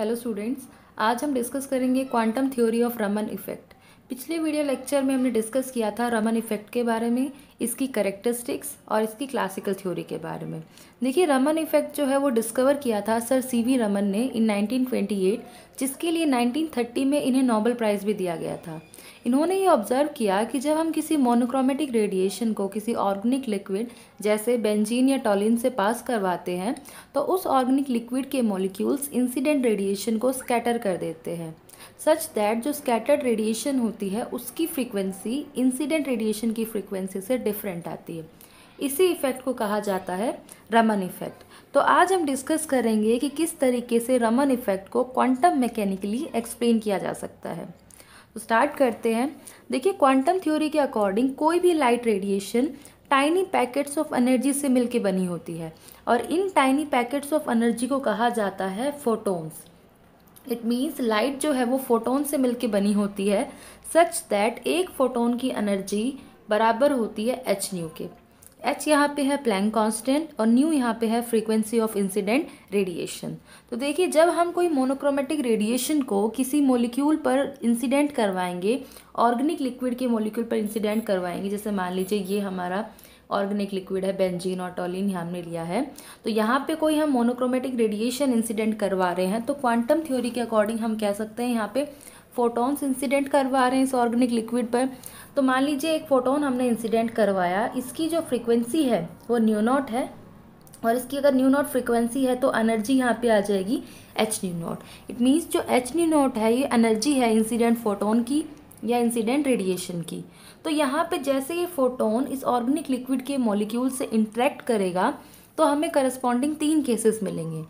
hello students आज हम discuss करेंगे quantum theory of Raman effect पिछले वीडियो लेक्चर में हमने डिस्कस किया था रमन इफेक्ट के बारे में इसकी करेक्टरिस्टिक्स और इसकी क्लासिकल थ्योरी के बारे में देखिए रमन इफेक्ट जो है वो डिस्कवर किया था सर सी वी रमन ने इन 1928 जिसके लिए 1930 में इन्हें नोबल प्राइज़ भी दिया गया था इन्होंने ये ऑब्जर्व किया कि जब हम किसी मोनोक्रोमेटिक रेडिएशन को किसी ऑर्गेनिक लिक्विड जैसे बेंजीन या टॉलिन से पास करवाते हैं तो उस ऑर्गेनिक लिक्विड के मॉलिक्यूल्स इंसिडेंट रेडिएशन को स्कैटर कर देते हैं सच दैट जो स्कैटर्ड रेडिएशन होती है उसकी फ्रीक्वेंसी इंसिडेंट रेडिएशन की फ्रीक्वेंसी से डिफरेंट आती है इसी इफ़ेक्ट को कहा जाता है रमन इफ़ेक्ट तो आज हम डिस्कस करेंगे कि किस तरीके से रमन इफ़ेक्ट को क्वांटम मैकेनिकली एक्सप्लेन किया जा सकता है स्टार्ट तो करते हैं देखिए क्वांटम थ्योरी के अकॉर्डिंग कोई भी light radiation tiny packets of energy से मिलकर बनी होती है और इन टाइनी पैकेट्स ऑफ एनर्जी को कहा जाता है फोटोन्स इट मीन्स लाइट जो है वो फोटोन से मिलकर बनी होती है सच दैट एक फोटोन की एनर्जी बराबर होती है एच न्यू के एच यहाँ पे है प्लैंग कांस्टेंट और न्यू यहाँ पे है फ्रीक्वेंसी ऑफ इंसिडेंट रेडिएशन तो देखिए जब हम कोई मोनोक्रोमेटिक रेडिएशन को किसी मोलिक्यूल पर इंसिडेंट करवाएंगे ऑर्गेनिक लिक्विड के मोलिक्यूल पर इंसिडेंट करवाएंगे जैसे मान लीजिए ये हमारा ऑर्गेनिक लिक्विड है बेंजीन और टोलिन हमने लिया है तो यहाँ पे कोई हम मोनोक्रोमेटिक रेडिएशन इंसिडेंट करवा रहे हैं तो क्वांटम थ्योरी के अकॉर्डिंग हम कह सकते हैं यहाँ पे फोटोन्स इंसिडेंट करवा रहे हैं इस ऑर्गेनिक लिक्विड पर तो मान लीजिए एक फोटोन हमने इंसिडेंट करवाया इसकी जो फ्रिक्वेंसी है वो न्यू नॉट है और इसकी अगर न्यू नॉट फ्रिक्वेंसी है तो एनर्जी यहाँ पे आ जाएगी H nu naught it means जो एच न्यू नॉट है ये एनर्जी है इंसिडेंट फोटोन की या इंसिडेंट रेडिएशन की तो यहाँ पे जैसे ये फोटोन इस ऑर्गेनिक लिक्विड के मॉलिक्यूल से इंट्रैक्ट करेगा तो हमें करस्पॉन्डिंग तीन केसेस मिलेंगे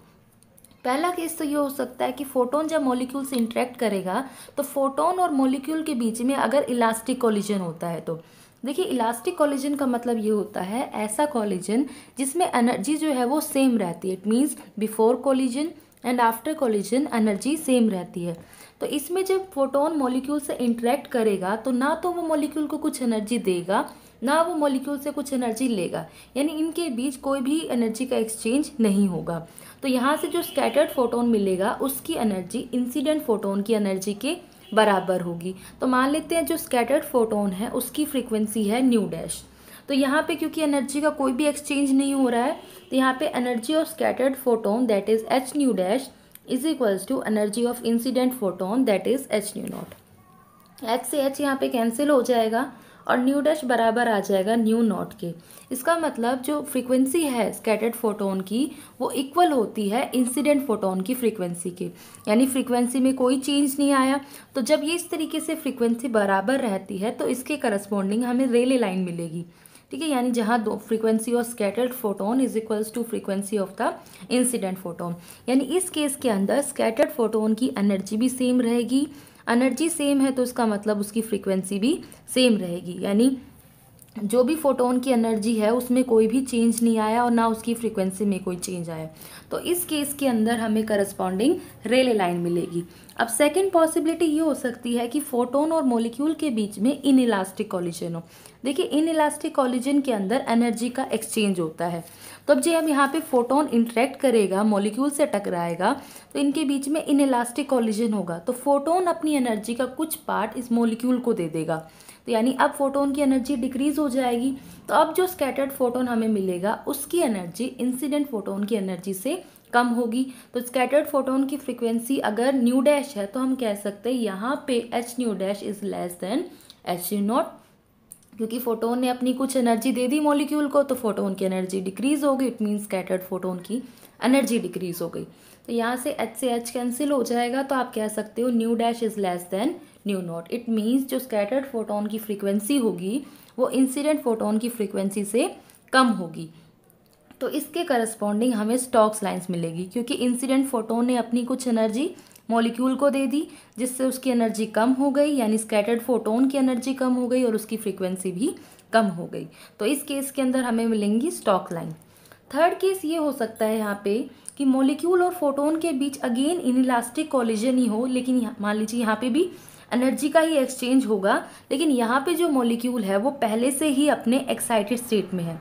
पहला केस तो ये हो सकता है कि फोटोन जब मॉलिक्यूल से इंटरेक्ट करेगा तो फोटोन और मॉलिक्यूल के बीच में अगर इलास्टिक कॉलिजन होता है तो देखिए इलास्टिक कॉलिजन का मतलब ये होता है ऐसा कॉलिजन जिसमें एनर्जी जो है वो सेम रहती है it means before collision and after collision energy same रहती है तो इसमें जब फोटोन मॉलिक्यूल से इंटरेक्ट करेगा तो ना तो वो मॉलिक्यूल को कुछ एनर्जी देगा ना वो मॉलिक्यूल से कुछ एनर्जी लेगा यानी इनके बीच कोई भी एनर्जी का एक्सचेंज नहीं होगा तो यहाँ से जो स्कैटर्ड फोटोन मिलेगा उसकी एनर्जी इंसिडेंट फोटोन की एनर्जी के बराबर होगी तो मान लेते हैं जो स्कैटर्ड फोटोन है उसकी फ्रिक्वेंसी है न्यू डैश तो यहाँ पे क्योंकि एनर्जी का कोई भी एक्सचेंज नहीं हो रहा है तो यहाँ पे energy of scattered photon that is H nu dash is equals to energy of incident photon that is H nu naught H से एच यहाँ पे कैंसिल हो जाएगा और न्यू डैश बराबर आ जाएगा न्यू नॉट के इसका मतलब जो फ्रीक्वेंसी है स्कैटर्ड फोटोन की वो इक्वल होती है इंसिडेंट फोटोन की फ्रीक्वेंसी के यानी फ्रीक्वेंसी में कोई चेंज नहीं आया तो जब ये इस तरीके से फ्रीक्वेंसी बराबर रहती है तो इसके करस्पॉन्डिंग हमें रेले लाइन मिलेगी ठीक है यानी जहाँ दो frequency of scattered photon is equals to frequency of the incident photon यानी इस केस के अंदर स्कैटर्ड फोटोन की एनर्जी भी सेम रहेगी एनर्जी सेम है तो उसका मतलब उसकी फ्रीक्वेंसी भी सेम रहेगी यानी जो भी फोटोन की एनर्जी है उसमें कोई भी चेंज नहीं आया और ना उसकी फ्रीक्वेंसी में कोई चेंज आया तो इस केस के अंदर हमें करस्पॉन्डिंग रेले लाइन मिलेगी अब सेकंड पॉसिबिलिटी ये हो सकती है कि फोटोन और मॉलिक्यूल के बीच में इन इलास्टिक कॉलिजन हो देखिए इन इलास्टिक कॉलिजन के अंदर एनर्जी का एक्सचेंज होता है तो अब जो हम यहाँ पे फोटोन इंट्रैक्ट करेगा मॉलिक्यूल से टकराएगा तो इनके बीच में इलास्टिक कॉलिजन होगा तो फोटोन अपनी एनर्जी का कुछ पार्ट इस मोलिक्यूल को दे देगा तो यानी अब फोटोन की एनर्जी डिक्रीज हो जाएगी तो अब जो स्कैटर्ड फोटोन हमें मिलेगा उसकी एनर्जी इंसिडेंट फोटोन की एनर्जी से कम होगी तो स्कैटर्ड फोटोन की फ्रिक्वेंसी अगर न्यू डैश है तो हम कह सकते हैं यहाँ पे H nu dash is less than H nu naught क्योंकि फोटोन ने अपनी कुछ एनर्जी दे दी मॉलिक्यूल को तो फोटोन की एनर्जी डिक्रीज हो गई इट मीन स्कैटर्ड फोटोन की एनर्जी डिक्रीज हो गई तो यहाँ से एच से एच कैंसिल हो जाएगा तो आप कह सकते हो nu dash is less than nu naught it means जो स्कैटर्ड फोटोन की फ्रीक्वेंसी होगी वो इंसिडेंट फोटोन की फ्रीक्वेंसी से कम होगी तो इसके करस्पॉन्डिंग हमें स्टॉक्स लाइन्स मिलेगी क्योंकि इंसिडेंट फोटोन ने अपनी कुछ एनर्जी मॉलिक्यूल को दे दी जिससे उसकी एनर्जी कम हो गई यानी स्कैटर्ड फोटोन की एनर्जी कम हो गई और उसकी फ्रीक्वेंसी भी कम हो गई तो इस केस के अंदर हमें मिलेंगी स्टॉक लाइन थर्ड केस ये हो सकता है यहाँ पे कि मॉलिक्यूल और फोटोन के बीच अगेन इनलास्टिक कॉलिजन ही हो लेकिन मान लीजिए यहाँ पे भी एनर्जी का ही एक्सचेंज होगा लेकिन यहाँ पे जो मॉलिक्यूल है वो पहले से ही अपने एक्साइटेड स्टेट में है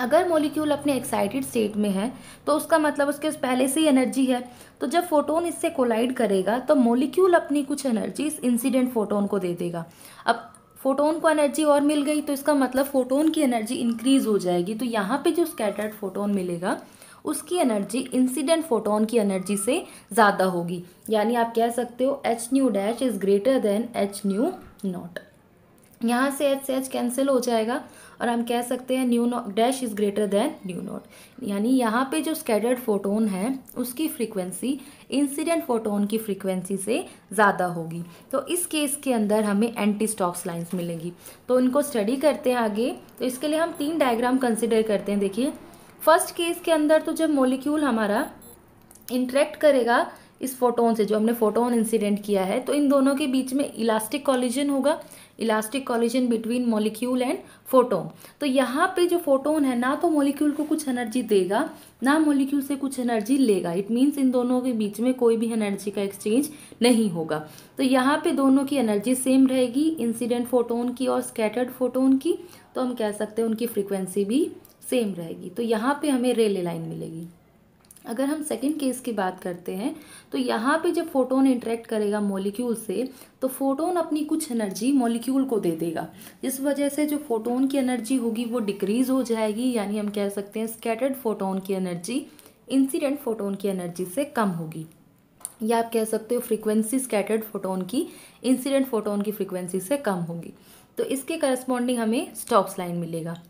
अगर मॉलिक्यूल अपने एक्साइटेड स्टेट में है तो उसका मतलब उसके पहले से ही एनर्जी है तो जब फोटोन इससे कोलाइड करेगा तो मॉलिक्यूल अपनी कुछ एनर्जी इस इंसिडेंट फोटोन को दे देगा अब फोटोन को एनर्जी और मिल गई तो इसका मतलब फोटोन की एनर्जी इंक्रीज हो जाएगी तो यहाँ पे जो स्कैटर्ड फोटोन मिलेगा उसकी एनर्जी इंसिडेंट फोटोन की एनर्जी से ज़्यादा होगी यानी आप कह सकते हो H nu dash is greater than H nu naught यहाँ से एच से एच कैंसिल हो जाएगा और हम कह सकते हैं nu naught dash is greater than nu naught यानी यहाँ पे जो स्कैटर्ड फोटोन है उसकी फ्रीक्वेंसी इंसिडेंट फोटोन की फ्रीक्वेंसी से ज़्यादा होगी तो इस केस के अंदर हमें एंटी स्टॉक्स लाइन्स मिलेंगी तो इनको स्टडी करते हैं आगे तो इसके लिए हम तीन डायग्राम कंसिडर करते हैं देखिए फर्स्ट केस के अंदर तो जब मोलिक्यूल हमारा इंट्रैक्ट करेगा इस फोटोन से जो हमने फोटोन इंसिडेंट किया है तो इन दोनों के बीच में इलास्टिक कॉलिजन होगा elastic collision between molecule and photon तो यहाँ पे जो फोटोन है ना तो मॉलिक्यूल को कुछ एनर्जी देगा ना मॉलिक्यूल से कुछ एनर्जी लेगा इट मीन्स इन दोनों के बीच में कोई भी एनर्जी का एक्सचेंज नहीं होगा तो यहाँ पे दोनों की एनर्जी सेम रहेगी इंसिडेंट फोटोन की और स्कैटर्ड फोटोन की तो हम कह सकते हैं उनकी फ्रिक्वेंसी भी सेम रहेगी तो यहाँ पे हमें रेले लाइन मिलेगी अगर हम सेकेंड केस की बात करते हैं तो यहाँ पे जब फोटोन इंटरेक्ट करेगा मॉलिक्यूल से तो फोटोन अपनी कुछ एनर्जी मॉलिक्यूल को दे देगा जिस वजह से जो फोटोन की एनर्जी होगी वो डिक्रीज़ हो जाएगी यानी हम कह सकते हैं स्कैटर्ड फोटोन की एनर्जी इंसिडेंट फोटोन की एनर्जी से कम होगी या आप कह सकते हो फ्रिक्वेंसी स्कैटर्ड फोटोन की इंसिडेंट फोटोन की फ्रिक्वेंसी से कम होगी तो इसके करस्पॉन्डिंग हमें स्टॉक्स लाइन मिलेगा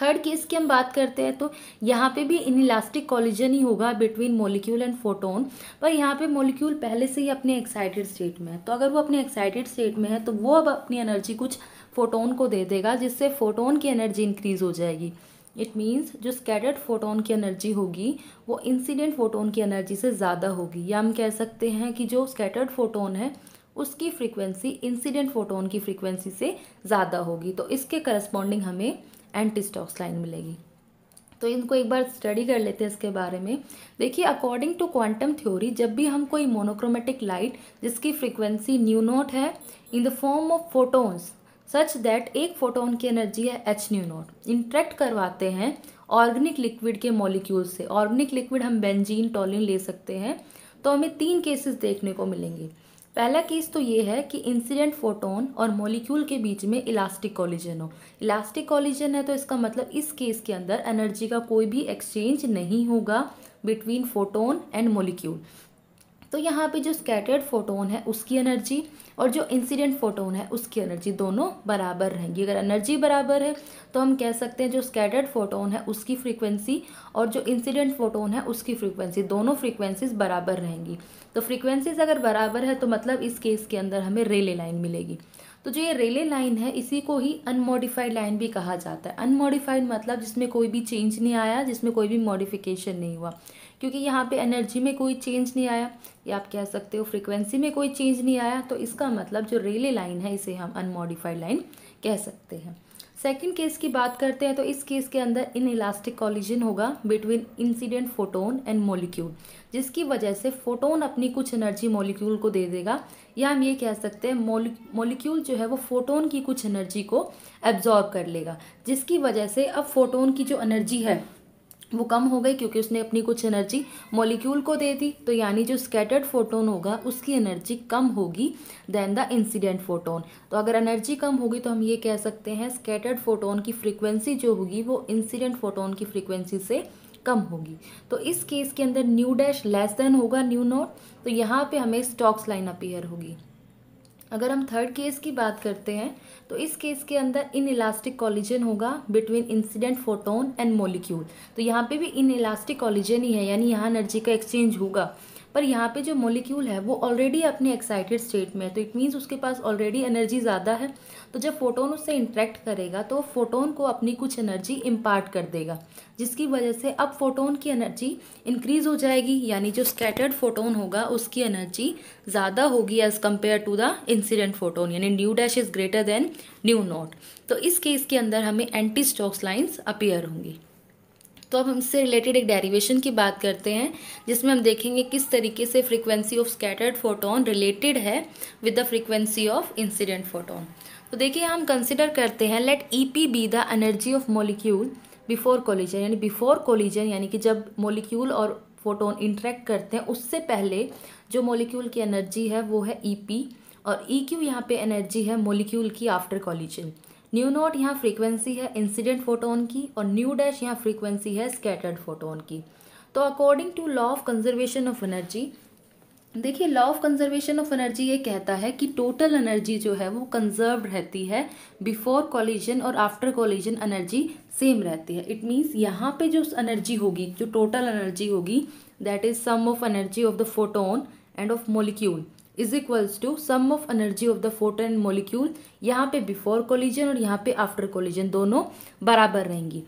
थर्ड केस की हम बात करते हैं तो यहाँ पे भी इनलास्टिक कॉलिजन ही होगा बिटवीन मोलिक्यूल एंड फोटोन पर यहाँ पे मोलिक्यूल पहले से ही अपने एक्साइटेड स्टेट में है तो अगर वो अपने एक्साइटेड स्टेट में है तो वो अब अपनी एनर्जी कुछ फोटोन को दे देगा जिससे फोटोन की एनर्जी इंक्रीज हो जाएगी इट मीन्स जो स्कैटर्ड फोटोन की एनर्जी होगी वो इंसिडेंट फोटोन की एनर्जी से ज़्यादा होगी या हम कह सकते हैं कि जो स्कैटर्ड फोटोन है उसकी फ्रीक्वेंसी इंसिडेंट फोटोन की फ्रीक्वेंसी से ज़्यादा होगी तो इसके करस्पॉन्डिंग हमें एंटी स्टॉक्स लाइन मिलेगी तो इनको एक बार स्टडी कर लेते हैं इसके बारे में देखिए अकॉर्डिंग टू क्वांटम थ्योरी जब भी हम कोई मोनोक्रोमेटिक लाइट जिसकी फ्रीक्वेंसी न्यू नोट है in the form of photons such that एक फोटोन की एनर्जी है एच न्यू नोट इंट्रैक्ट करवाते हैं ऑर्गेनिक लिक्विड के मॉलिक्यूल से ऑर्गेनिक लिक्विड हम बेंजीन टॉलिन ले सकते हैं तो हमें तीन केसेस देखने को मिलेंगे पहला केस तो ये है कि इंसिडेंट फोटोन और मॉलिक्यूल के बीच में इलास्टिक कॉलिजन हो इलास्टिक कॉलिजन है तो इसका मतलब इस केस के अंदर एनर्जी का कोई भी एक्सचेंज नहीं होगा बिटवीन फोटोन एंड मॉलिक्यूल तो यहाँ पे जो स्कैटर्ड फोटोन है उसकी एनर्जी और जो इंसिडेंट फोटोन है उसकी एनर्जी दोनों बराबर रहेंगी अगर एनर्जी बराबर है तो हम कह सकते हैं जो स्कैटर्ड फोटोन है उसकी फ्रीक्वेंसी और जो इंसिडेंट फोटोन है उसकी फ्रीक्वेंसी दोनों फ्रीक्वेंसीज बराबर रहेंगी तो फ्रीक्वेंसीज अगर बराबर है तो मतलब इस केस के अंदर हमें रेले लाइन मिलेगी तो जो ये रेले लाइन है इसी को ही अनमोडिफाइड लाइन भी कहा जाता है अनमोडिफाइड मतलब जिसमें कोई भी चेंज नहीं आया जिसमें कोई भी मॉडिफिकेशन नहीं हुआ क्योंकि यहाँ पे एनर्जी में कोई चेंज नहीं आया या आप कह सकते हो फ्रीक्वेंसी में कोई चेंज नहीं आया तो इसका मतलब जो रेले लाइन है इसे हम अनमॉडिफाइड लाइन कह सकते हैं सेकेंड केस की बात करते हैं तो इस केस के अंदर इन इलास्टिक कॉलिजन होगा between incident photon and molecule जिसकी वजह से फोटोन अपनी कुछ एनर्जी मोलिक्यूल को दे देगा या हम ये कह सकते हैं मोलिक्यूल जो है वो फोटोन की कुछ एनर्जी को एब्जॉर्ब कर लेगा जिसकी वजह से अब फोटोन की जो एनर्जी है वो कम हो गई क्योंकि उसने अपनी कुछ एनर्जी मॉलिक्यूल को दे दी तो यानी जो स्कैटर्ड फोटोन होगा उसकी एनर्जी कम होगी देन द इंसिडेंट फोटोन तो अगर एनर्जी कम होगी तो हम ये कह सकते हैं स्कैटर्ड फोटोन की फ्रीक्वेंसी जो होगी वो इंसिडेंट फोटोन की फ्रीक्वेंसी से कम होगी तो इस केस के अंदर न्यू डैश लेस देन होगा न्यू नोट तो यहाँ पे हमें स्टॉक्स लाइन अपीयर होगी अगर हम थर्ड केस की बात करते हैं तो इस केस के अंदर इन इलास्टिक कॉलिजन होगा between incident photon and molecule तो यहाँ पे भी इन इलास्टिक कॉलिजन ही है यानी यहाँ एनर्जी का एक्सचेंज होगा पर यहाँ पे जो मोलिक्यूल है वो ऑलरेडी अपने एक्साइटेड स्टेट में है तो इट मीन्स उसके पास ऑलरेडी एनर्जी ज़्यादा है तो जब फोटोन उससे इंट्रैक्ट करेगा तो फोटोन को अपनी कुछ एनर्जी इम्पार्ट कर देगा जिसकी वजह से अब फोटोन की एनर्जी इंक्रीज हो जाएगी यानी जो स्कैटर्ड फोटोन होगा उसकी एनर्जी ज़्यादा होगी as compare to the incident photon यानी nu dash is greater than nu naught तो इस केस के अंदर हमें एंटी स्टॉक्स लाइन्स अपेयर होंगी तो अब हम इससे रिलेटेड एक डेरिवेशन की बात करते हैं जिसमें हम देखेंगे किस तरीके से frequency of scattered photon related है with the frequency of incident photon तो देखिए हम कंसिडर करते हैं let E P be the energy of molecule before collision यानी बिफोर कोलिजन यानी कि जब मोलिक्यूल और फोटोन इंट्रैक्ट करते हैं उससे पहले जो मोलिक्यूल की एनर्जी है वो है ई e पी और ई e क्यू यहाँ पर एनर्जी है मोलिक्यूल की आफ्टर कॉलिजन न्यू नोट यहाँ फ्रीक्वेंसी है इंसिडेंट फोटोन की और न्यू डैश यहाँ फ्रीक्वेंसी है स्कैटर्ड फोटोन की तो according to law of conservation of energy देखिए law of conservation of energy ये कहता है कि टोटल एनर्जी जो है वो कंजर्व रहती है बिफोर कॉलिजन और आफ्टर कॉलिजन एनर्जी सेम रहती है इट मीन्स यहाँ पे जो एनर्जी होगी जो टोटल एनर्जी होगी that is sum of energy of the photon and of molecule is equals to sum of energy of the photon molecule यहाँ पे बिफोर कोलिजन और यहाँ पे आफ्टर कोलिजन दोनों बराबर रहेंगी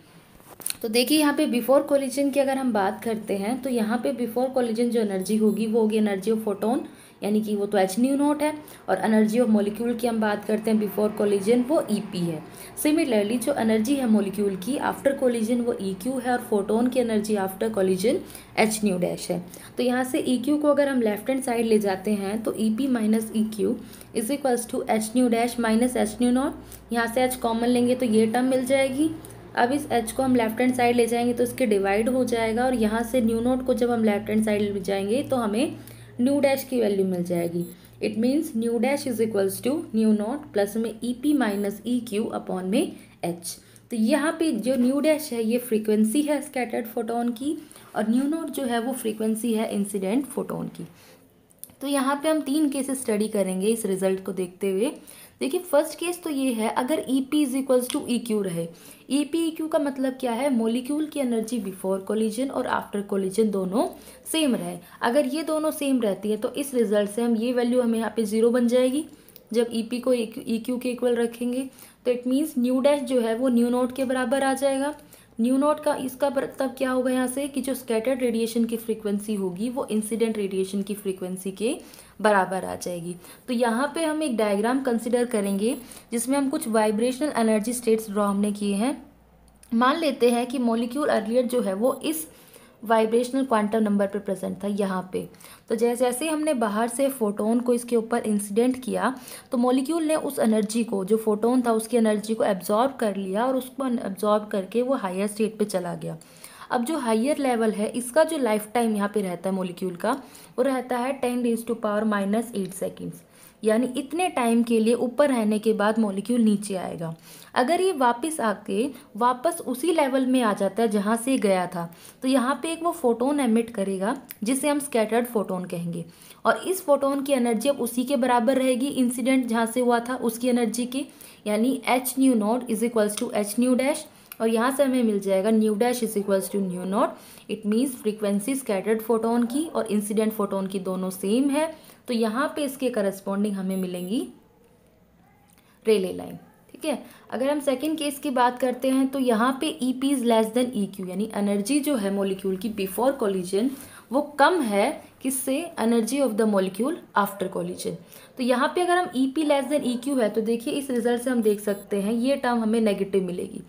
तो देखिए यहाँ पे बिफोर कोलिजन की अगर हम बात करते हैं तो यहाँ पे बिफोर कोलिजन जो एनर्जी होगी वो होगी एनर्जी ऑफ फोटोन यानी कि वो तो एच न्यू नोट है और एनर्जी ऑफ मोलिक्यूल की हम बात करते हैं बिफोर कोलिजन वो ई e पी है सिमिलरली जो एनर्जी है मोलिक्यूल की आफ्टर कोलिजन वो ई e क्यू है और फोटोन की energy after collision H nu dash है तो यहाँ से ई e क्यू को अगर हम लेफ्ट हैंड साइड ले जाते हैं तो E P minus E Q is equals to H nu dash minus H nu naught यहाँ से एच कॉमन लेंगे तो ये टर्म मिल जाएगी अब इस एच को हम लेफ्ट हैंड साइड ले जाएंगे तो इसके डिवाइड हो जाएगा और यहाँ से न्यू नोट को जब हम लेफ्ट हैंड साइड ले जाएंगे तो हमें न्यू डैश की वैल्यू मिल जाएगी it means nu dash is equals to nu naught plus में E P minus E Q upon में एच तो यहाँ पे जो न्यू डैश है ये फ्रीक्वेंसी है स्कैटर्ड फोटोन की और न्यू नॉट जो है वो फ्रीक्वेंसी है इंसिडेंट फोटोन की तो यहाँ पे हम तीन केसेस स्टडी करेंगे इस रिजल्ट को देखते हुए देखिए फर्स्ट केस तो ये है अगर E P is equals to E Q रहे ई पी ई क्यू का मतलब क्या है मोलिक्यूल की एनर्जी बिफोर कोलिजन और आफ्टर कोलिजन दोनों सेम रहे अगर ये दोनों सेम रहती है तो इस रिजल्ट से हम ये वैल्यू हमें यहाँ पे ज़ीरो बन जाएगी जब ई e पी को ई e क्यू e के इक्वल रखेंगे तो इट मीन्स न्यू डैश जो है वो न्यू नोट के बराबर आ जाएगा न्यू नोट का इसका मतलब क्या होगा यहाँ से कि जो स्कैटर्ड रेडिएशन की फ्रीक्वेंसी होगी वो इंसिडेंट रेडिएशन की फ्रीक्वेंसी के बराबर आ जाएगी तो यहाँ पे हम एक डायग्राम कंसिडर करेंगे जिसमें हम कुछ वाइब्रेशनल एनर्जी स्टेट्स ड्रॉ हमने किए हैं मान लेते हैं कि मॉलिक्यूल अर्लियर जो है वो इस वाइब्रेशनल क्वांटम नंबर पर प्रेजेंट था यहाँ पे तो जैसे जैसे हमने बाहर से फोटोन को इसके ऊपर इंसिडेंट किया तो मॉलिक्यूल ने उस एनर्जी को जो फोटोन था उसकी एनर्जी को एब्जॉर्ब कर लिया और उसको एब्जॉर्ब करके वो हायर स्टेट पे चला गया अब जो हाइयर लेवल है इसका जो लाइफ टाइम यहाँ पे रहता है मोलिक्यूल का वो रहता है ten days to power minus eight seconds यानी इतने टाइम के लिए ऊपर रहने के बाद मोलिक्यूल नीचे आएगा अगर ये वापस आके वापस उसी लेवल में आ जाता है जहाँ से गया था तो यहाँ पे एक वो फोटोन एमिट करेगा जिसे हम स्कैटर्ड फोटोन कहेंगे और इस फोटोन की एनर्जी अब उसी के बराबर रहेगी इंसिडेंट जहाँ से हुआ था उसकी एनर्जी की यानी H nu naught is equals to H nu dash और यहाँ से हमें मिल जाएगा nu dash is equals to nu naught it means frequency scattered photon की और इंसिडेंट फोटोन की दोनों सेम है तो यहाँ पे इसके करस्पॉन्डिंग हमें मिलेंगी रेले लाइन ठीक है अगर हम सेकेंड केस की बात करते हैं तो यहाँ पे E P is less than E Q यानी एनर्जी जो है मोलिक्यूल की बिफोर कॉलिजन वो कम है किससे energy of the molecule after collision तो यहाँ पे अगर हम E P less than E Q है तो देखिए इस रिजल्ट से हम देख सकते हैं ये टर्म हमें नेगेटिव मिलेगी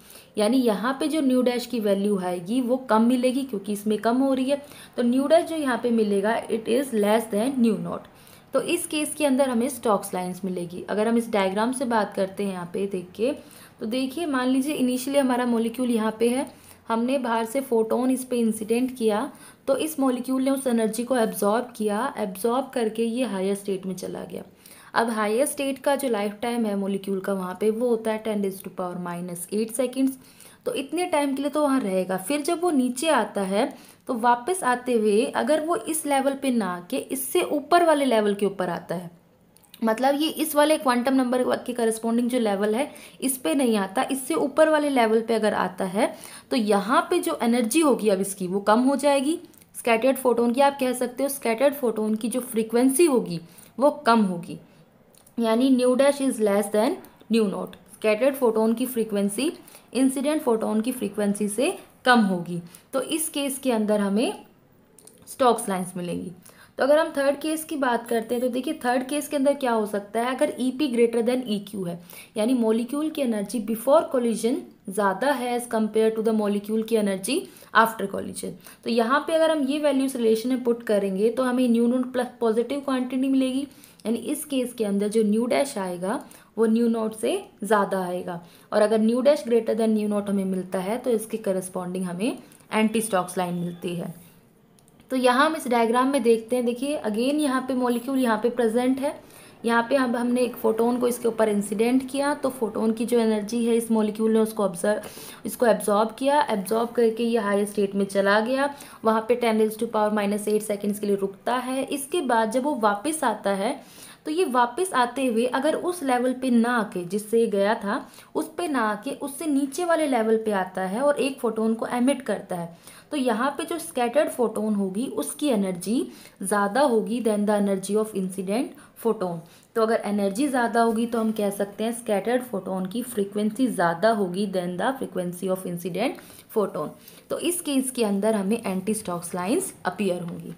यानी यहाँ पे जो न्यू डैश की वैल्यू आएगी वो कम मिलेगी क्योंकि इसमें कम हो रही है तो न्यू डैश जो यहाँ पे मिलेगा it is less than nu naught तो इस केस के अंदर हमें स्टॉक्स लाइन्स मिलेगी अगर हम इस डायग्राम से बात करते हैं यहाँ पे देख के तो देखिए मान लीजिए इनिशियली हमारा मोलिक्यूल यहाँ पे है हमने बाहर से फोटोन इस पर इंसिडेंट किया तो इस मोलिक्यूल ने उस एनर्जी को एब्जॉर्ब किया एब्जॉर्ब करके ये हायर स्टेट में चला गया अब हायर स्टेट का जो लाइफ टाइम है मोलिक्यूल का वहाँ पे वो होता है ten days to power minus eight seconds तो इतने टाइम के लिए तो वहाँ रहेगा फिर जब वो नीचे आता है तो वापस आते हुए अगर वो इस लेवल पे ना आके इससे ऊपर वाले लेवल के ऊपर आता है मतलब ये इस वाले क्वांटम नंबर के करस्पोंडिंग जो लेवल है इस पर नहीं आता इससे ऊपर वाले लेवल पर अगर आता है तो यहाँ पर जो एनर्जी होगी अब इसकी वो कम हो जाएगी स्कैटर्ड फोटोन की आप कह सकते हो स्कैटर्ड फोटोन की जो फ्रीक्वेंसी होगी वो कम होगी यानी nu dash is less than nu naught scattered photon की फ्रीक्वेंसी इंसिडेंट फोटोन की फ्रीक्वेंसी से कम होगी तो इस केस के अंदर हमें स्टॉक्स लाइन्स मिलेंगी तो अगर हम थर्ड केस की बात करते हैं तो देखिए थर्ड केस के अंदर क्या हो सकता है अगर E P greater than E Q है यानी मोलिक्यूल की एनर्जी बिफोर कोलिजन ज़्यादा है as compare to the molecule की एनर्जी आफ्टर कॉलिजन तो यहाँ पे अगर हम ये वैल्यूज रिलेशन में पुट करेंगे तो हमें nu naught plus positive quantity मिलेगी यानी इस केस के अंदर जो न्यू डैश आएगा वो न्यू नोट से ज़्यादा आएगा और अगर nu dash greater than nu naught हमें मिलता है तो इसके करस्पॉन्डिंग हमें एंटी स्टॉक्स लाइन मिलती है तो यहाँ हम इस डायग्राम में देखते हैं देखिए अगेन यहाँ पे मॉलिक्यूल यहाँ पे प्रेजेंट है यहाँ पे अब हमने एक फोटोन को इसके ऊपर इंसिडेंट किया तो फोटोन की जो एनर्जी है इस मॉलिक्यूल ने उसको ऑब्जर्व इसको एब्जॉर्ब किया एब्जॉर्ब करके ये हाई स्टेट में चला गया वहाँ पे ten raise to power minus eight seconds के लिए रुकता है इसके बाद जब वो वापस आता है तो ये वापस आते हुए अगर उस लेवल पे ना आके जिससे गया था उस पे ना आके उससे नीचे वाले लेवल पे आता है और एक फोटोन को एमिट करता है तो यहाँ पे जो स्कैटर्ड फोटोन होगी उसकी एनर्जी ज़्यादा होगी than the energy of incident photon तो अगर एनर्जी ज़्यादा होगी तो हम कह सकते हैं स्कैटर्ड फोटोन की फ्रीक्वेंसी ज़्यादा होगी than the frequency of incident photon तो इस केस के अंदर हमें एंटी स्टॉक्स लाइन्स अपीयर होंगी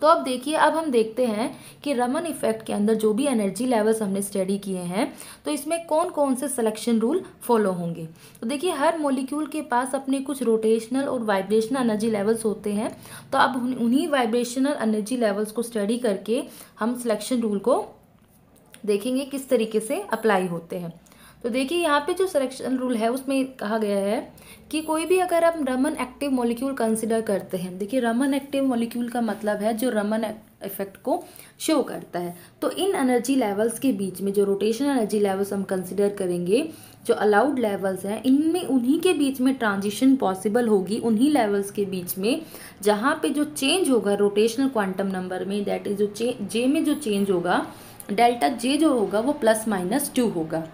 तो अब देखिए अब हम देखते हैं कि रमन इफेक्ट के अंदर जो भी एनर्जी लेवल्स हमने स्टडी किए हैं तो इसमें कौन कौन से सिलेक्शन रूल फॉलो होंगे तो देखिए हर मोलिक्यूल के पास अपने कुछ रोटेशनल और वाइब्रेशनल एनर्जी लेवल्स होते हैं तो अब उन्हीं वाइब्रेशनल एनर्जी लेवल्स को स्टडी करके हम सिलेक्शन रूल को देखेंगे किस तरीके से अप्लाई होते हैं तो देखिए यहाँ पे जो सिलेक्शन रूल है उसमें कहा गया है कि कोई भी अगर आप रमन एक्टिव मॉलिक्यूल कंसिडर करते हैं देखिए रमन एक्टिव मॉलिक्यूल का मतलब है जो रमन इफेक्ट को शो करता है तो इन एनर्जी लेवल्स के बीच में जो रोटेशन एनर्जी लेवल्स हम कंसिडर करेंगे जो अलाउड लेवल्स हैं इनमें उन्हीं के बीच में ट्रांजिशन पॉसिबल होगी उन्हीं लेवल्स के बीच में जहाँ पे जो चेंज होगा रोटेशनल क्वांटम नंबर में दैट इज जो जे में जो चेंज होगा डेल्टा जे जो होगा वो प्लस माइनस टू होगा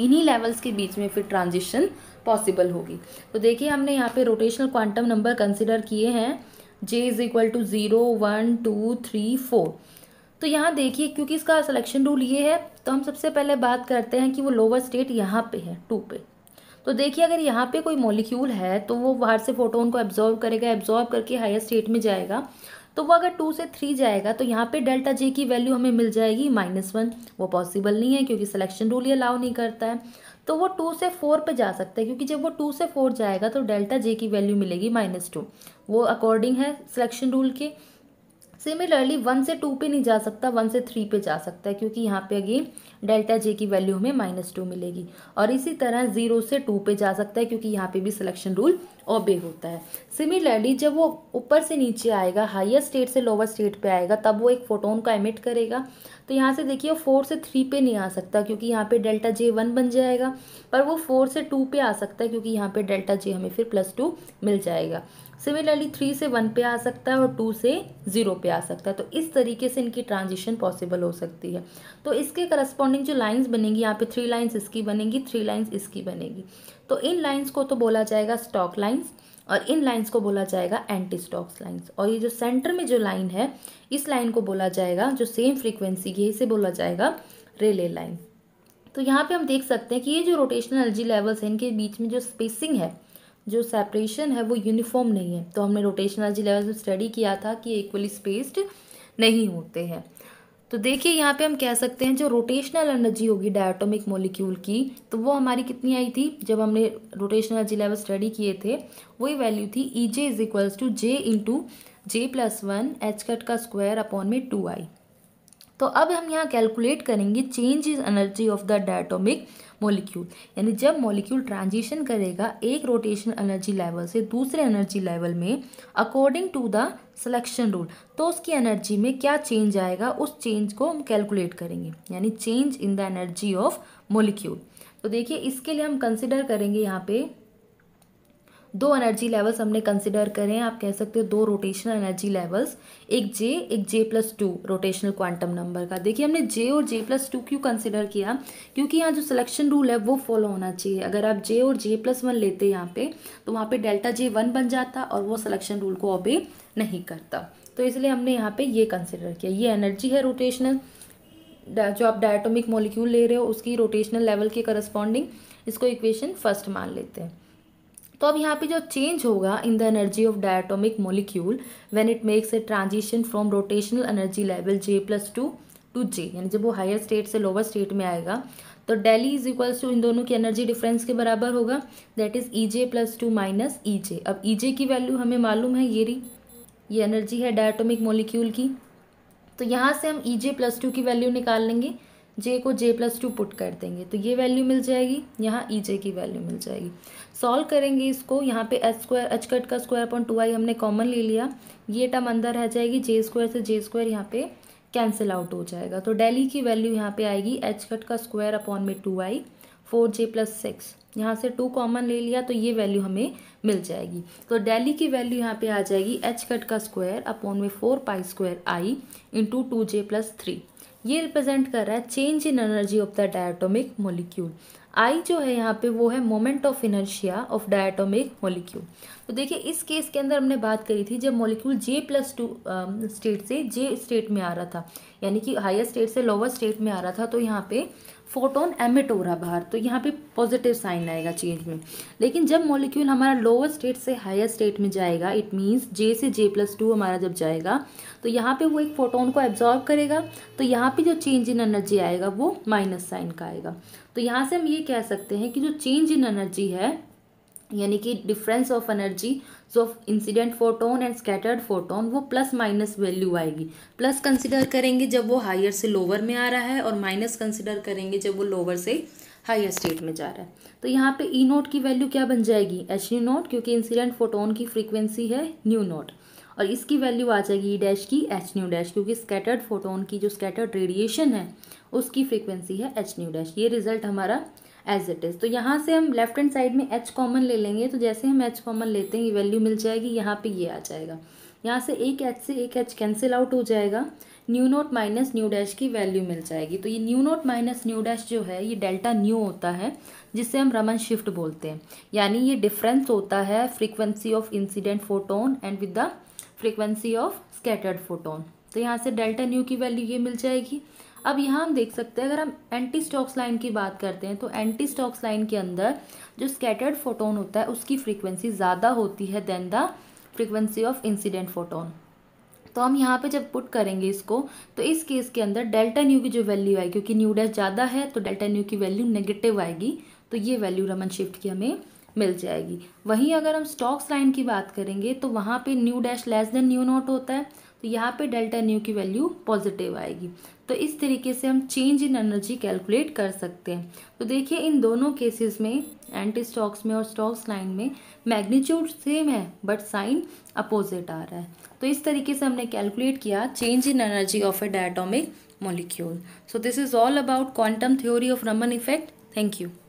इन्हीं लेवल्स के बीच में फिर ट्रांजिशन पॉसिबल होगी तो देखिए हमने यहाँ पे रोटेशनल क्वांटम नंबर कंसिडर किए हैं J is equal to zero one two three four तो यहाँ देखिए क्योंकि इसका सिलेक्शन रूल ये है तो हम सबसे पहले बात करते हैं कि वो लोअर स्टेट यहाँ पे है टू पे तो देखिए अगर यहाँ पे कोई मॉलिक्यूल है तो वो बाहर से फोटोन को एब्जॉर्व करेगा एब्जॉर्व करके हायर स्टेट में जाएगा तो वो अगर टू से थ्री जाएगा तो यहाँ पे डेल्टा जे की वैल्यू हमें मिल जाएगी माइनस वन वो पॉसिबल नहीं है क्योंकि सिलेक्शन रूल ही अलाउ नहीं करता है तो वो टू से फोर पे जा सकता है क्योंकि जब वो टू से फोर जाएगा तो डेल्टा जे की वैल्यू मिलेगी माइनस टू वो अकॉर्डिंग है सिलेक्शन रूल के सिमिलरली वन से टू पे नहीं जा सकता वन से थ्री पे जा सकता है क्योंकि यहाँ पे अगेन डेल्टा जे की वैल्यू हमें माइनस टू मिलेगी और इसी तरह जीरो से टू पे जा सकता है क्योंकि यहाँ पे भी सिलेक्शन रूल ओबे होता है सिमिलरली जब वो ऊपर से नीचे आएगा हाइयर स्टेट से लोअर स्टेट पे आएगा तब वो एक फोटोन का एमिट करेगा तो यहाँ से देखिए फोर से थ्री पे नहीं आ सकता क्योंकि यहाँ पे डेल्टा जे वन बन जाएगा पर वो फोर से टू पे आ सकता है क्योंकि यहाँ पे डेल्टा जे हमें फिर प्लस टू मिल जाएगा सिमिलरली थ्री से वन पे आ सकता है और टू से ज़ीरो पे आ सकता है तो इस तरीके से इनकी ट्रांजिशन पॉसिबल हो सकती है तो इसके करस्पॉन्डिंग जो लाइन्स बनेंगी यहाँ पे थ्री लाइन्स इसकी बनेगी थ्री लाइन्स इसकी बनेगी तो इन लाइन्स को तो बोला जाएगा स्टॉक लाइन्स और इन लाइंस को बोला जाएगा एंटी स्टॉक्स लाइंस और ये जो सेंटर में जो लाइन है इस लाइन को बोला जाएगा जो सेम फ्रीक्वेंसी की है इसे बोला जाएगा रेले लाइन तो यहाँ पे हम देख सकते हैं कि ये जो रोटेशनल एनर्जी लेवल्स हैं इनके बीच में जो स्पेसिंग है जो सेपरेशन है वो यूनिफॉर्म नहीं है तो हमने रोटेशनल एनर्जी लेवल्स में स्टडी किया था कि इक्वली स्पेस्ड नहीं होते हैं तो देखिए यहाँ पे हम कह सकते हैं जो रोटेशनल एनर्जी होगी डायटोमिक मोलिक्यूल की तो वो हमारी कितनी आई थी जब हमने रोटेशनल एनर्जी लेवल स्टडी किए थे वही वैल्यू थी E J is equals to J into J plus one H cut का स्क्वायर अपॉन में टू आई तो अब हम यहाँ कैलकुलेट करेंगे change is energy of the diatomic molecule यानी जब मॉलिक्यूल ट्रांजिशन करेगा एक रोटेशन एनर्जी लेवल से दूसरे एनर्जी लेवल में according to the selection rule तो उसकी एनर्जी में क्या चेंज आएगा उस चेंज को हम कैलकुलेट करेंगे यानी change in the energy of molecule तो देखिए इसके लिए हम कंसिडर करेंगे यहाँ पे दो एनर्जी लेवल्स हमने कंसिडर करें आप कह सकते हो दो रोटेशनल एनर्जी लेवल्स एक जे एक J plus two rotational quantum number का देखिए हमने जे और जे प्लस टू क्यों कंसिडर किया क्योंकि यहाँ जो सिलेक्शन रूल है वो फॉलो होना चाहिए अगर आप जे और जे प्लस वन लेते यहाँ पे तो वहाँ पे डेल्टा जे वन बन जाता और वो सिलेक्शन रूल को ऑबे नहीं करता तो इसलिए हमने यहाँ पे ये कंसिडर किया ये एनर्जी है रोटेशनल जो आप डायटोमिक मोलिक्यूल ले रहे हो उसकी रोटेशनल लेवल के करस्पॉन्डिंग इसको इक्वेशन फर्स्ट मान लेते हैं तो अब यहाँ पे जो चेंज होगा in the energy of diatomic molecule when it makes a transition from rotational energy level J plus two to J यानी जब वो हायर स्टेट से लोअर स्टेट में आएगा तो डेली इज इक्वल्स टू इन दोनों की एनर्जी डिफरेंस के बराबर होगा that is E J plus two minus E J अब ई e जे की वैल्यू हमें मालूम है ये रही ये एनर्जी है डायटोमिक मोलिक्यूल की तो यहाँ से हम ई जे प्लस टू की वैल्यू निकाल लेंगे जे को जे प्लस टू पुट कर देंगे तो ये वैल्यू मिल जाएगी यहाँ ई e जे की वैल्यू मिल जाएगी सॉल्व करेंगे इसको यहाँ पे एच स्क्वायर एच कट का स्क्वायर पॉइंट टू आई हमने कॉमन ले लिया ये टर्म अंदर रह जाएगी जे स्क्वायर से जे स्क्वायर यहाँ पे कैंसिल आउट हो जाएगा तो डेली की वैल्यू यहाँ पे आएगी एच कट का स्क्वायर अपॉन में two I four J plus six यहाँ से टू कॉमन ले लिया तो ये वैल्यू हमें मिल जाएगी तो डेली की वैल्यू यहाँ पे आ जाएगी एच कट का स्क्वायर अपॉन में four pi square I into two J plus three ये रिप्रेजेंट कर रहा है change in energy of the diatomic molecule I जो है यहाँ पे वो है moment of inertia of diatomic molecule तो देखिए इस केस के अंदर हमने बात करी थी जब molecule J plus two state से जे स्टेट में आ रहा था यानी कि हायर स्टेट से लोअर स्टेट में आ रहा था तो यहाँ पे फोटोन एमिट हो रहा बाहर तो यहाँ पे पॉजिटिव साइन आएगा चेंज में लेकिन जब मॉलिक्यूल हमारा लोअर स्टेट से हायर स्टेट में जाएगा इट मीन्स जे से जे प्लस टू हमारा जब जाएगा तो यहाँ पे वो एक फोटोन को एब्जॉर्ब करेगा तो यहाँ पे जो चेंज इन एनर्जी आएगा वो माइनस साइन का आएगा तो यहाँ से हम ये कह सकते हैं कि जो चेंज इन एनर्जी है यानी कि difference of energy so incident photon and scattered photon वो प्लस माइनस वैल्यू आएगी प्लस कंसिडर करेंगे जब वो हायर से लोअर में आ रहा है और माइनस कंसिडर करेंगे जब वो लोअर से हायर स्टेट में जा रहा है तो यहाँ पे ई e नोट की वैल्यू क्या बन जाएगी एच न्यू नोट क्योंकि इंसिडेंट फोटोन की फ्रीक्वेंसी है न्यू नोट और इसकी वैल्यू आ जाएगी ई e डैश की एच न्यू डैश क्योंकि स्कैटर्ड फोटोन की जो स्कैटर्ड रेडिएशन है उसकी फ्रीक्वेंसी है एच न्यू डैश ये रिजल्ट हमारा एज इट इज़ तो यहाँ से हम लेफ्ट हैंड साइड में एच कॉमन ले लेंगे तो जैसे हम एच कॉमन लेते हैं ये वैल्यू मिल जाएगी यहाँ पे ये आ जाएगा यहाँ से एक एच से एक एच कैंसिल आउट हो जाएगा nu naught minus nu dash की वैल्यू मिल जाएगी तो ये nu naught minus nu dash जो है ये डेल्टा न्यू होता है जिससे हम रमन शिफ्ट बोलते हैं यानी ये डिफरेंस होता है frequency of incident photon and with the frequency of scattered photon तो यहाँ से डेल्टा न्यू की वैल्यू ये मिल जाएगी अब यहाँ हम देख सकते हैं अगर हम एंटी स्टॉक्स लाइन की बात करते हैं तो एंटी स्टॉक्स लाइन के अंदर जो स्कैटर्ड फोटोन होता है उसकी फ्रीक्वेंसी ज़्यादा होती है than the frequency of incident photon तो हम यहाँ पे जब पुट करेंगे इसको तो इस केस के अंदर डेल्टा न्यू की जो वैल्यू आएगी क्योंकि न्यू डैश ज़्यादा है तो डेल्टा न्यू की वैल्यू नेगेटिव आएगी तो ये वैल्यू रमन शिफ्ट की हमें मिल जाएगी वहीं अगर हम स्टॉक्स लाइन की बात करेंगे तो वहाँ पे nu dash less than nu naught होता है तो यहाँ पे डेल्टा न्यू की वैल्यू पॉजिटिव आएगी तो इस तरीके से हम चेंज इन एनर्जी कैलकुलेट कर सकते हैं तो देखिए इन दोनों केसेस में एंटी स्टॉक्स में और स्टॉक्स लाइन में मैग्नीट्यूड सेम है बट साइन अपोजिट आ रहा है तो इस तरीके से हमने कैलकुलेट किया change in energy of a diatomic molecule so this is all about quantum theory of Raman effect thank you